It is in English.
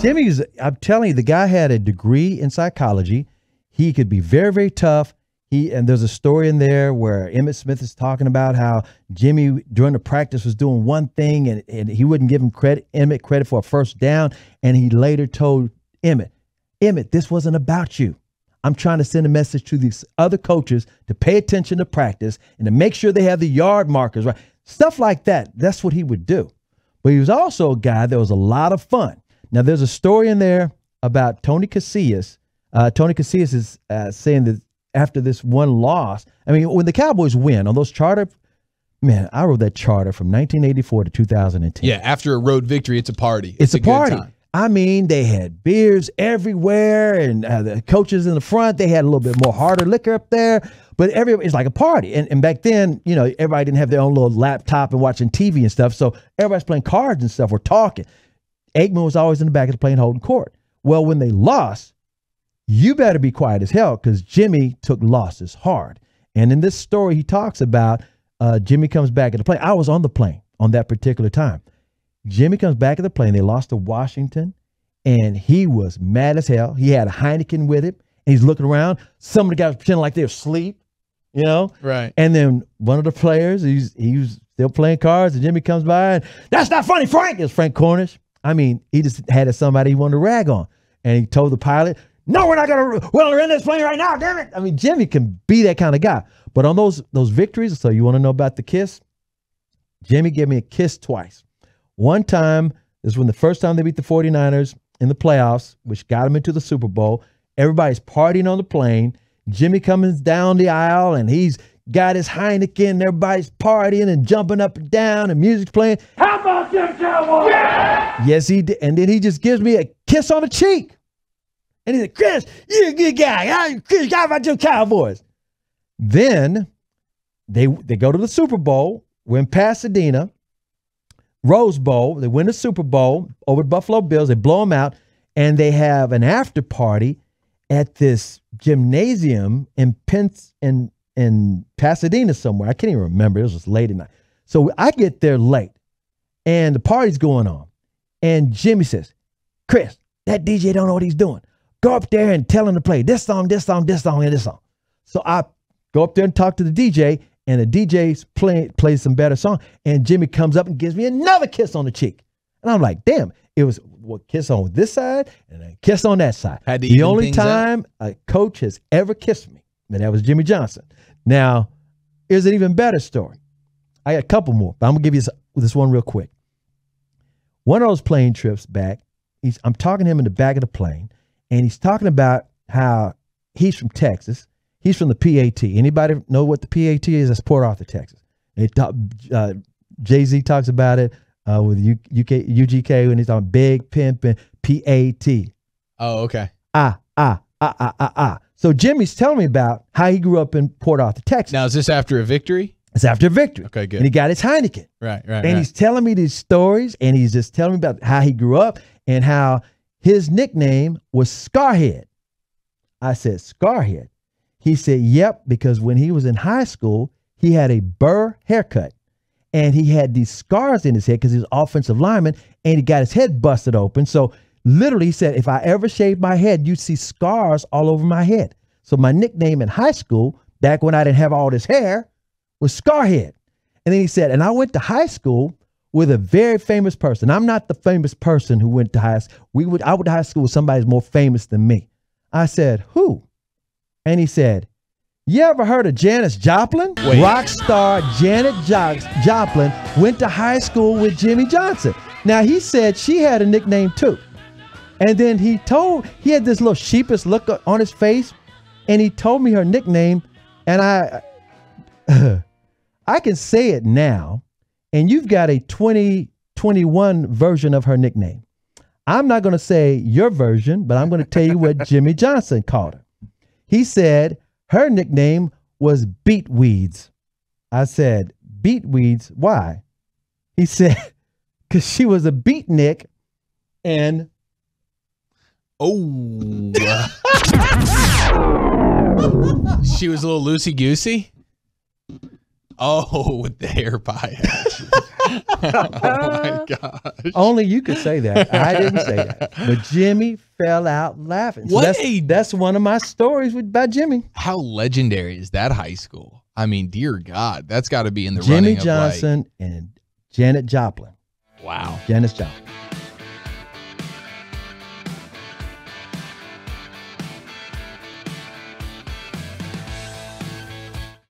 Jimmy's, I'm telling you, the guy had a degree in psychology. He could be very, very tough. He, and there's a story in there where Emmett Smith is talking about how Jimmy during the practice was doing one thing and, and he wouldn't give him credit, Emmett credit for a first down. And he later told Emmett, Emmett, this wasn't about you. I'm trying to send a message to these other coaches to pay attention to practice and to make sure they have the yard markers right. Stuff like that. That's what he would do. But he was also a guy that was a lot of fun. Now, there's a story in there about Tony Casillas. Uh, Tony Casillas is uh, saying that after this one loss, I mean, when the Cowboys win on those charter, man, I wrote that charter from 1984 to 2010. Yeah, after a road victory, it's a party. It's, it's a, a, party. I mean, they had beers everywhere, and uh, the coaches in the front, they had a little bit more harder liquor up there. But every it's like a party, and, and back then, you know, everybody didn't have their own little laptop and watching TV and stuff. So everybody's playing cards and stuff. We're talking. Aikman was always in the back of the plane holding court. Well, when they lost, you better be quiet as hell because Jimmy took losses hard. And in this story, he talks about uh, Jimmy comes back at the plane. I was on the plane on that particular time. Jimmy comes back at the plane. They lost to Washington, and he was mad as hell. He had a Heineken with him, and he's looking around. Some of the guys pretending like they're asleep, you know? Right. And then one of the players, he's, he was still playing cards, and Jimmy comes by, and that's not funny, Frank. It's Frank Cornish. I mean, he just had somebody he wanted to rag on. And he told the pilot, no, we're not going to, well, we're in this plane right now, damn it. I mean, Jimmy can be that kind of guy. But on those those victories, so you want to know about the kiss? Jimmy gave me a kiss twice. One time, this is when the first time they beat the 49ers in the playoffs, which got them into the Super Bowl. Everybody's partying on the plane. Jimmy comes down the aisle and he's got his Heineken, everybody's partying and jumping up and down, and music's playing. How about them Cowboys? Yeah! Yes, he did. And then he just gives me a kiss on the cheek. And he said, Chris, you're a good guy. I, Chris, how about your Cowboys? Then they, they go to the Super Bowl. We're in Pasadena, Rose Bowl. They win the Super Bowl over the Buffalo Bills. They blow them out, and they have an after party at this gymnasium in Pence in in Pasadena somewhere. I can't even remember. It was just late at night. So I get there late and the party's going on. And Jimmy says, Chris, that DJ don't know what he's doing. Go up there and tell him to play this song, this song, this song, and this song. So I go up there and talk to the DJ, and the DJ play, plays some better song. And Jimmy comes up and gives me another kiss on the cheek. And I'm like, damn, it was what kiss on this side and a kiss on that side. the only time a coach has ever kissed me and that was Jimmy Johnson. Now, here's an even better story. I got a couple more, but I'm going to give you this, this, one real quick. One of those plane trips back, he's, I'm talking to him in the back of the plane, and he's talking about how he's from Texas. He's from the PAT. Anybody know what the PAT is? That's Port Arthur, Texas. uh, Jay Z talks about it uh, with U, UK, UGK when he's on Big Pimp and PAT. Oh, okay. Ah, ah, ah, ah, ah, ah. So Jimmy's telling me about how he grew up in Port Arthur, Texas. Now, is this after a victory? It's after a victory. Okay, good. And he got his Heineken. Right, right. And right. he's telling me these stories, and he's just telling me about how he grew up and how his nickname was Scarhead. I said, Scarhead. He said, Yep, because when he was in high school, he had a burr haircut and he had these scars in his head because he was offensive lineman and he got his head busted open. So Literally, he said, if I ever shaved my head, you'd see scars all over my head. So my nickname in high school, back when I didn't have all this hair, was Scarhead. And then he said, and I went to high school with a very famous person. I'm not the famous person who went to high school. We would I went to high school with somebody's more famous than me. I said, who? And he said, you ever heard of Janis Joplin? Wait. Rock star Janet jo Joplin went to high school with Jimmy Johnson. Now, he said she had a nickname too. And then he told, he had this little sheepish look on his face and he told me her nickname. And I, I can say it now. And you've got a 2021 version of her nickname. I'm not going to say your version, but I'm going to tell you what Jimmy Johnson called her. He said her nickname was Beat Weeds. I said, Beat Weeds? Why? He said, because she was a beatnik and Oh. she was a little loosey goosey. Oh, with the hair pie. oh my gosh. Only you could say that. I didn't say that. But Jimmy fell out laughing. So that's, a, that's one of my stories with by Jimmy. How legendary is that high school? I mean, dear God, that's got to be in the Jimmy Johnson like, and Janet Joplin. Wow. Janis Joplin.